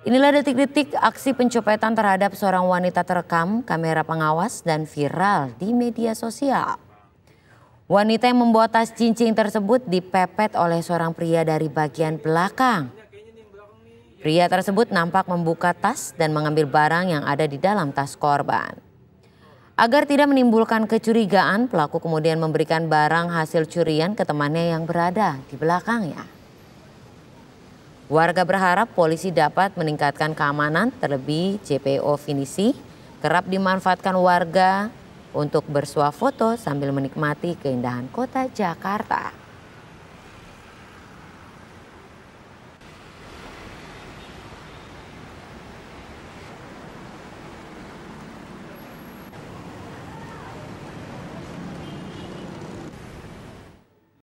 Inilah detik-detik aksi pencopetan terhadap seorang wanita terekam kamera pengawas dan viral di media sosial. Wanita yang membawa tas cincin tersebut dipepet oleh seorang pria dari bagian belakang. Pria tersebut nampak membuka tas dan mengambil barang yang ada di dalam tas korban. Agar tidak menimbulkan kecurigaan, pelaku kemudian memberikan barang hasil curian ke temannya yang berada di belakangnya. Warga berharap polisi dapat meningkatkan keamanan, terlebih JPO Finisi kerap dimanfaatkan warga untuk bersuah foto sambil menikmati keindahan kota Jakarta.